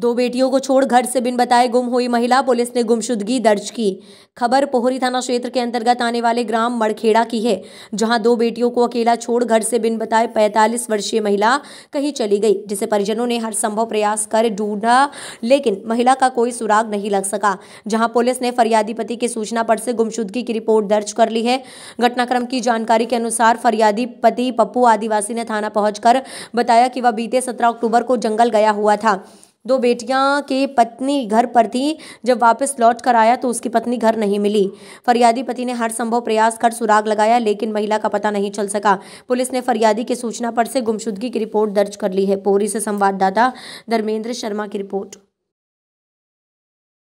दो बेटियों को छोड़ घर से बिन बताए गुम हुई महिला पुलिस ने गुमशुदगी दर्ज की खबर पोहरी थाना क्षेत्र के अंतर्गत आने वाले ग्राम मड़खेड़ा की है जहां दो बेटियों को अकेला छोड़ घर से बिन बताए 45 वर्षीय महिला कहीं चली गई जिसे परिजनों ने हर संभव प्रयास कर ढूंढा लेकिन महिला का कोई सुराग नहीं लग सका जहाँ पुलिस ने फरियादी पति की सूचना पर से गुमशुदगी की रिपोर्ट दर्ज कर ली है घटनाक्रम की जानकारी के अनुसार फरियादी पति पप्पू आदिवासी ने थाना पहुंचकर बताया कि वह बीते सत्रह अक्टूबर को जंगल गया हुआ था दो बेटियां के पत्नी घर पर थी जब वापस लौट कर आया तो उसकी पत्नी घर नहीं मिली फरियादी पति ने हर संभव प्रयास कर सुराग लगाया लेकिन महिला का पता नहीं चल सका पुलिस ने फरियादी की सूचना पर से गुमशुदगी की रिपोर्ट दर्ज कर ली है पोरी से संवाददाता धर्मेंद्र शर्मा की रिपोर्ट